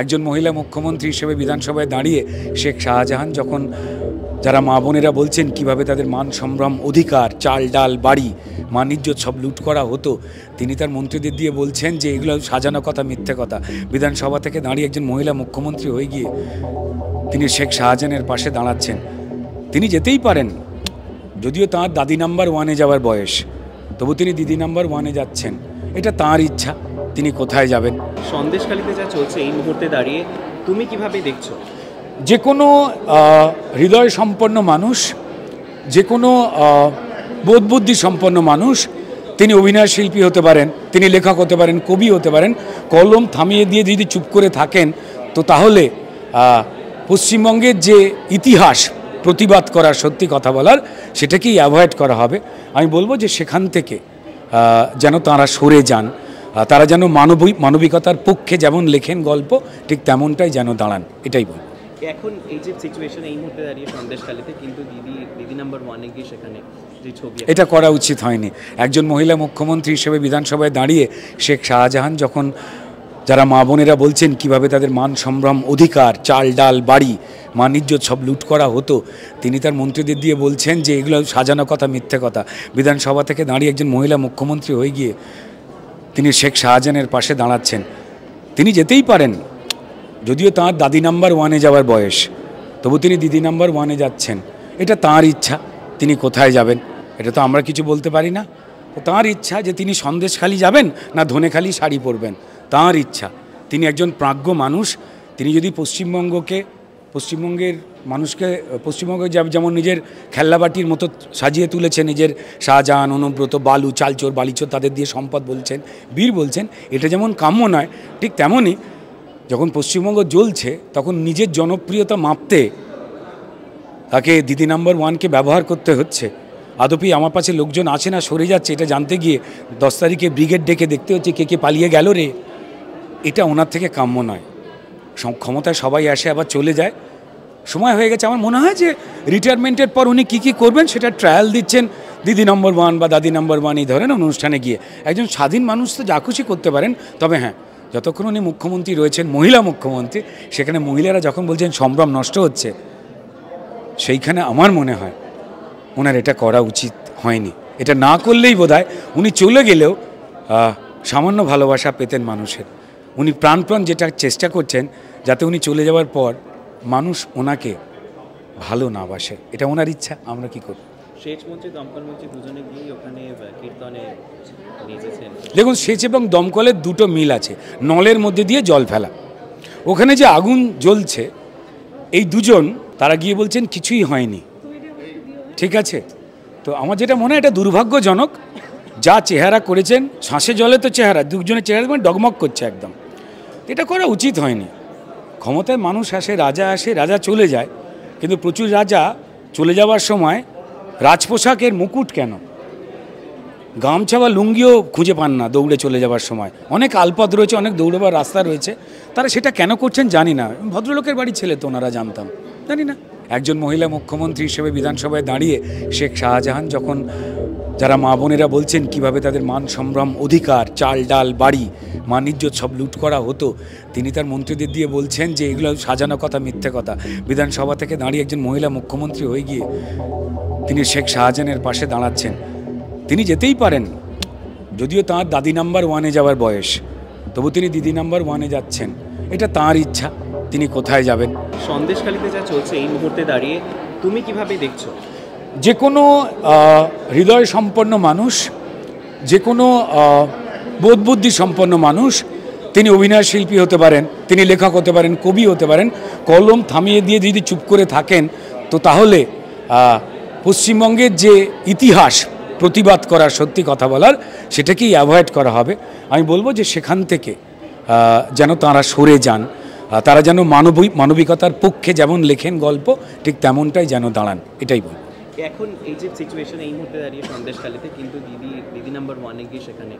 একজন মহিলা মুখ্যমন্ত্রী হিসেবে বিধানসভায় দাঁড়িয়ে শেখ শাহজাহান যখন যারা মা বোনেরা বলছেন কিভাবে তাদের মান সম্ভ্রম অধিকার চাল ডাল বাড়ি মানিজ্য সব লুট করা হতো তিনি তার মন্ত্রীদের দিয়ে বলছেন যে এগুলো সাজানো কথা মিথ্যে কথা বিধানসভা থেকে দাঁড়িয়ে একজন মহিলা মুখ্যমন্ত্রী হয়ে গিয়ে তিনি শেখ শাহজাহানের পাশে দাঁড়াচ্ছেন তিনি যেতেই পারেন যদিও তার দাদি নাম্বার ওয়ানে যাওয়ার বয়স তবু তিনি দিদি নাম্বার ওয়ানে যাচ্ছেন এটা তার ইচ্ছা তিনি কোথায় যাবেন সন্দেশখালিতে যা চলছে এই মুহূর্তে দাঁড়িয়ে তুমি কিভাবে দেখছো যে কোনো হৃদয় সম্পন্ন মানুষ যে কোনো বোধবুদ্ধি সম্পন্ন মানুষ তিনি অভিনয় শিল্পী হতে পারেন তিনি লেখক হতে পারেন কবি হতে পারেন কলম থামিয়ে দিয়ে যদি চুপ করে থাকেন তো তাহলে পশ্চিমবঙ্গের যে ইতিহাস প্রতিবাদ করার সত্যি কথা বলার সেটাকেই অ্যাভয়েড করা হবে আমি বলবো যে সেখান থেকে যেন তাঁরা সরে যান তারা যেন মানবিক মানবিকতার পক্ষে যেমন লেখেন গল্প ঠিক তেমনটাই যেন দাঁড়ান এটাই বল এখন এই যে সিচুয়েশন এই মুহূর্তে দাঁড়িয়ে কিন্তু দিদি দিদি নাম্বার ওয়ানে গিয়ে সেখানে এটা করা উচিত হয়নি একজন মহিলা মুখ্যমন্ত্রী হিসেবে বিধানসভায় দাঁড়িয়ে শেখ শাহজাহান যখন যারা মা বোনেরা বলছেন কিভাবে তাদের মান সম্ভ্রম অধিকার চাল ডাল বাড়ি মানিজ্য সব লুট করা হতো তিনি তার মন্ত্রীদের দিয়ে বলছেন যে এগুলো সাজানো কথা মিথ্যে কথা বিধানসভা থেকে দাঁড়িয়ে একজন মহিলা মুখ্যমন্ত্রী হয়ে গিয়ে তিনি শেখ শাহজাহানের পাশে দাঁড়াচ্ছেন তিনি যেতেই পারেন যদিও তার দাদি নাম্বার ওয়ানে যাওয়ার বয়স তবু তিনি দিদি নাম্বার ওয়ানে যাচ্ছেন এটা তার ইচ্ছা তিনি কোথায় যাবেন এটা তো আমরা কিছু বলতে পারি না তার ইচ্ছা যে তিনি সন্দেশখালি যাবেন না ধনেখালি শাড়ি পরবেন তার ইচ্ছা তিনি একজন প্রাজ্ঞ মানুষ তিনি যদি পশ্চিমবঙ্গকে পশ্চিমবঙ্গের মানুষকে পশ্চিমবঙ্গে যেমন নিজের খেল্লাবাটির মতো সাজিয়ে তুলেছে নিজের শাহজাহান অনুব্রত বালু চালচোর বালিচোর তাদের দিয়ে সম্পদ বলছেন বীর বলছেন এটা যেমন কাম্য নয় ঠিক তেমনই যখন পশ্চিমবঙ্গ জ্বলছে তখন নিজের জনপ্রিয়তা মাপতে তাকে দিদি নাম্বার ওয়ানকে ব্যবহার করতে হচ্ছে আদপি আমার পাশে লোকজন আছে না সরে যাচ্ছে এটা জানতে গিয়ে দশ তারিখে ব্রিগেড ডেকে দেখতে হচ্ছে কে কে পালিয়ে গেল রে এটা ওনার থেকে কাম্য নয় ক্ষমতায় সবাই আসে আবার চলে যায় সময় হয়ে গেছে আমার মনে হয় যে রিটায়ারমেন্টের পর উনি কী কী করবেন সেটা ট্রায়াল দিচ্ছেন দিদি নম্বর ওয়ান বা দাদি নম্বর ওয়ান এই ধরেন অনুষ্ঠানে গিয়ে একজন স্বাধীন মানুষ তো যা খুশি করতে পারেন তবে হ্যাঁ যতক্ষণ উনি মুখ্যমন্ত্রী রয়েছেন মহিলা মুখ্যমন্ত্রী সেখানে মহিলারা যখন বলছেন সম্ভ্রম নষ্ট হচ্ছে সেইখানে আমার মনে হয় ওনার এটা করা উচিত হয়নি এটা না করলেই বোধ উনি চলে গেলেও সামান্য ভালোবাসা পেতেন মানুষের উনি প্রাণপ্রাণ যেটা চেষ্টা করছেন যাতে উনি চলে যাওয়ার পর মানুষ ওনাকে ভালো না বাসে এটা ওনার ইচ্ছা আমরা কি করব সেচ দেখুন সেচ এবং দমকলের দুটো মিল আছে নলের মধ্যে দিয়ে জল ফেলা ওখানে যে আগুন জ্বলছে এই দুজন তারা গিয়ে বলছেন কিছুই হয়নি ঠিক আছে তো আমার যেটা মনে হয় এটা দুর্ভাগ্যজনক যা চেহারা করেছেন শ্বাসে জলে তো চেহারা দুজনের চেহারা মানে ডগমগ করছে একদম এটা করা উচিত হয়নি ক্ষমতায় মানুষ আসে রাজা আসে রাজা চলে যায় কিন্তু প্রচুর রাজা চলে যাওয়ার সময় রাজপোশাকের মুকুট কেন গামছা বা লুঙ্গিও খুঁজে পান না দৌড়ে চলে যাওয়ার সময় অনেক আলপদ রয়েছে অনেক দৌড়বার রাস্তা রয়েছে তারা সেটা কেন করছেন জানি না ভদ্রলোকের বাড়ি ছেলে তো ওনারা জানতাম জানি না একজন মহিলা মুখ্যমন্ত্রী হিসেবে বিধানসভায় দাঁড়িয়ে শেখ শাহজাহান যখন যারা মা বোনেরা বলছেন কিভাবে তাদের মান সম্ভ্রম অধিকার চাল ডাল বাড়ি মানিজ্য সব লুট করা হতো তিনি তার মন্ত্রীদের দিয়ে বলছেন যে এগুলো সাজানো কথা মিথ্যে কথা বিধানসভা থেকে দাঁড়িয়ে একজন মহিলা মুখ্যমন্ত্রী হয়ে গিয়ে তিনি শেখ শাহজাহানের পাশে দাঁড়াচ্ছেন তিনি যেতেই পারেন যদিও তার দাদি নাম্বার ওয়ানে যাওয়ার বয়স তবু তিনি দিদি নাম্বার ওয়ানে যাচ্ছেন এটা তার ইচ্ছা তিনি কোথায় যাবেন সন্দেশখালিতে যা চলছে এই মুহূর্তে দাঁড়িয়ে তুমি কিভাবে দেখছো যে কোনো হৃদয় সম্পন্ন মানুষ যে কোনো বোধবুদ্ধি সম্পন্ন মানুষ তিনি অভিনয় শিল্পী হতে পারেন তিনি লেখক হতে পারেন কবি হতে পারেন কলম থামিয়ে দিয়ে যদি চুপ করে থাকেন তো তাহলে পশ্চিমবঙ্গের যে ইতিহাস প্রতিবাদ করার সত্যি কথা বলার সেটাকেই অ্যাভয়েড করা হবে আমি বলবো যে সেখান থেকে যেন তাঁরা সরে যান তারা যেন মানবিক মানবিকতার পক্ষে যেমন লেখেন গল্প ঠিক তেমনটাই যেন দাঁড়ান এটাই বল এখন এই যে সিচুয়েশন এই মুহূর্তে দাঁড়িয়ে কিন্তু দিদি দিদি নাম্বার ওয়ানে গিয়ে সেখানে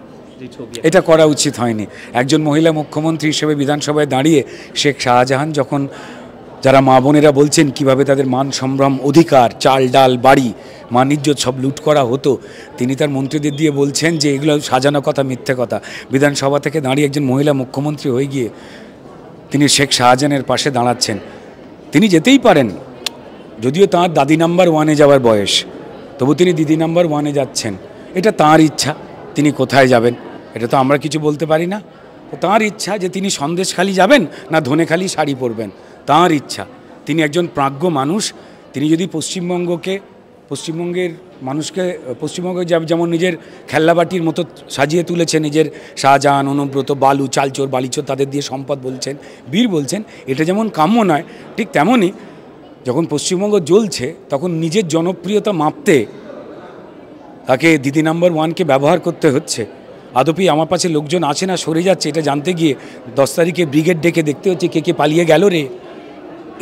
এটা করা উচিত হয়নি একজন মহিলা মুখ্যমন্ত্রী হিসেবে বিধানসভায় দাঁড়িয়ে শেখ শাহজাহান যখন যারা মা বোনেরা বলছেন কিভাবে তাদের মান সম্ভ্রম অধিকার চাল ডাল বাড়ি মানিজ্য সব লুট করা হতো তিনি তার মন্ত্রীদের দিয়ে বলছেন যে এগুলো সাজানো কথা মিথ্যে কথা বিধানসভা থেকে দাঁড়িয়ে একজন মহিলা মুখ্যমন্ত্রী হয়ে গিয়ে তিনি শেখ শাহজাহানের পাশে দাঁড়াচ্ছেন তিনি যেতেই পারেন যদিও তার দাদি নাম্বার ওয়ানে যাওয়ার বয়স তবু তিনি দিদি নাম্বার ওয়ানে যাচ্ছেন এটা তার ইচ্ছা তিনি কোথায় যাবেন এটা তো আমরা কিছু বলতে পারি না তার ইচ্ছা যে তিনি সন্দেশ খালি যাবেন না ধনে খালি শাড়ি পরবেন তার ইচ্ছা তিনি একজন প্রাজ্ঞ মানুষ তিনি যদি পশ্চিমবঙ্গকে পশ্চিমবঙ্গের মানুষকে পশ্চিমবঙ্গে যেমন নিজের খেলনাবাটির মতো সাজিয়ে তুলেছে নিজের শাহজাহান অনুব্রত বালু চালচোর বালিচোর তাদের দিয়ে সম্পদ বলছেন বীর বলছেন এটা যেমন কাম্য নয় ঠিক তেমনই যখন পশ্চিমবঙ্গ জ্বলছে তখন নিজের জনপ্রিয়তা মাপতে তাকে দিদি নাম্বার ওয়ানকে ব্যবহার করতে হচ্ছে আদপি আমার পাশে লোকজন আছে না সরে যাচ্ছে এটা জানতে গিয়ে দশ তারিখে ব্রিগেড ডেকে দেখতে হচ্ছে কে কে পালিয়ে গেল রে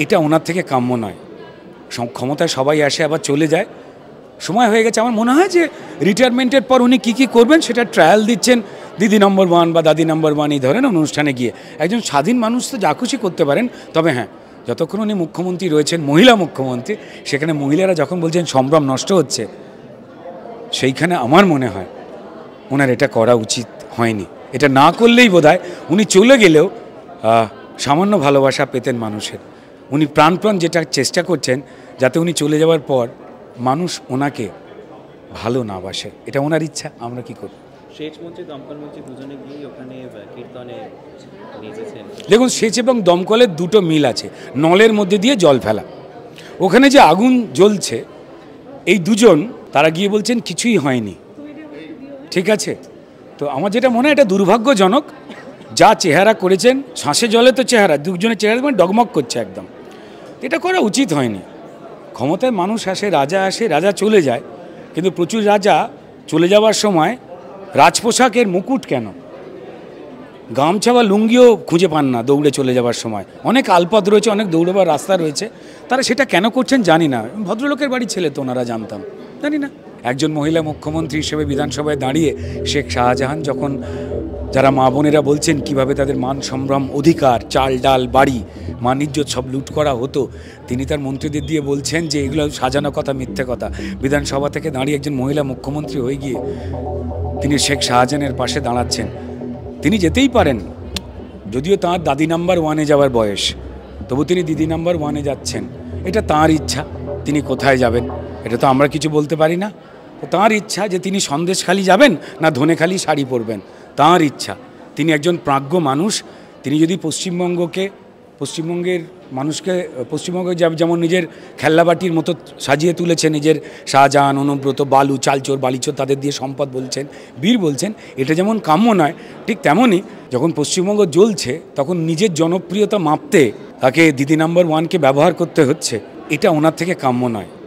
এটা ওনার থেকে কাম্য নয় ক্ষমতায় সবাই আসে আবার চলে যায় সময় হয়ে গেছে আমার মনে হয় যে রিটায়ারমেন্টের পর উনি কী কী করবেন সেটা ট্রায়াল দিচ্ছেন দিদি নম্বর ওয়ান বা দাদি নম্বর ওয়ান এই ধরেন অনুষ্ঠানে গিয়ে একজন স্বাধীন মানুষ তো যা খুশি করতে পারেন তবে হ্যাঁ যতক্ষণ উনি মুখ্যমন্ত্রী রয়েছেন মহিলা মুখ্যমন্ত্রী সেখানে মহিলারা যখন বলছেন সম্ভ্রম নষ্ট হচ্ছে সেইখানে আমার মনে হয় ওনার এটা করা উচিত হয়নি এটা না করলেই বোধ উনি চলে গেলেও সামান্য ভালোবাসা পেতেন মানুষের উনি প্রাণপ্রাণ যেটা চেষ্টা করছেন যাতে উনি চলে যাওয়ার পর মানুষ ওনাকে ভালো না বাসে এটা ওনার ইচ্ছা আমরা কি করব দেখুন সেচ এবং দমকলের দুটো মিল আছে নলের মধ্যে দিয়ে জল ফেলা ওখানে যে আগুন জ্বলছে এই দুজন তারা গিয়ে বলছেন কিছুই হয়নি ঠিক আছে তো আমার যেটা মনে হয় এটা দুর্ভাগ্যজনক যা চেহারা করেছেন শ্বাসে জলে তো চেহারা দুজনের চেহারা মানে ডগমগ করছে একদম এটা করা উচিত হয়নি ক্ষমতায় মানুষ আসে রাজা আসে রাজা চলে যায় কিন্তু প্রচুর রাজা চলে যাওয়ার সময় রাজপোশাকের মুকুট কেন গামছা বা লুঙ্গিও খুঁজে পান না দৌড়ে চলে যাওয়ার সময় অনেক আলপথ রয়েছে অনেক দৌড়বার রাস্তা রয়েছে তারা সেটা কেন করছেন জানি না ভদ্রলোকের বাড়ির ছেলে তো ওনারা জানতাম জানি না একজন মহিলা মুখ্যমন্ত্রী হিসেবে বিধানসভায় দাঁড়িয়ে শেখ শাহজাহান যখন যারা মা বোনেরা বলছেন কিভাবে তাদের মান সম্ভ্রম অধিকার চাল ডাল বাড়ি মান ইজ্জত সব লুট করা হতো তিনি তার মন্ত্রীদের দিয়ে বলছেন যে এগুলো সাজানো কথা মিথ্যে কথা বিধানসভা থেকে দাঁড়িয়ে একজন মহিলা মুখ্যমন্ত্রী হয়ে গিয়ে তিনি শেখ শাহজাহানের পাশে দাঁড়াচ্ছেন তিনি যেতেই পারেন যদিও তার দাদি নাম্বার ওয়ানে যাওয়ার বয়স তবু তিনি দিদি নাম্বার ওয়ানে যাচ্ছেন এটা তার ইচ্ছা তিনি কোথায় যাবেন এটা তো আমরা কিছু বলতে পারি না তার ইচ্ছা যে তিনি সন্দেশখালি যাবেন না ধনেখালি শাড়ি পরবেন তাঁর ইচ্ছা তিনি একজন প্রাজ্ঞ মানুষ তিনি যদি পশ্চিমবঙ্গকে পশ্চিমবঙ্গের মানুষকে পশ্চিমবঙ্গে যেমন নিজের খেল্লাবাটির মতো সাজিয়ে তুলেছে নিজের শাহজাহান অনুব্রত বালু চালচোর বালিচোর তাদের দিয়ে সম্পদ বলছেন বীর বলছেন এটা যেমন কাম্য নয় ঠিক তেমনই যখন পশ্চিমবঙ্গ জ্বলছে তখন নিজের জনপ্রিয়তা মাপতে তাকে দিদি নাম্বার ওয়ানকে ব্যবহার করতে হচ্ছে এটা ওনার থেকে কাম্য নয়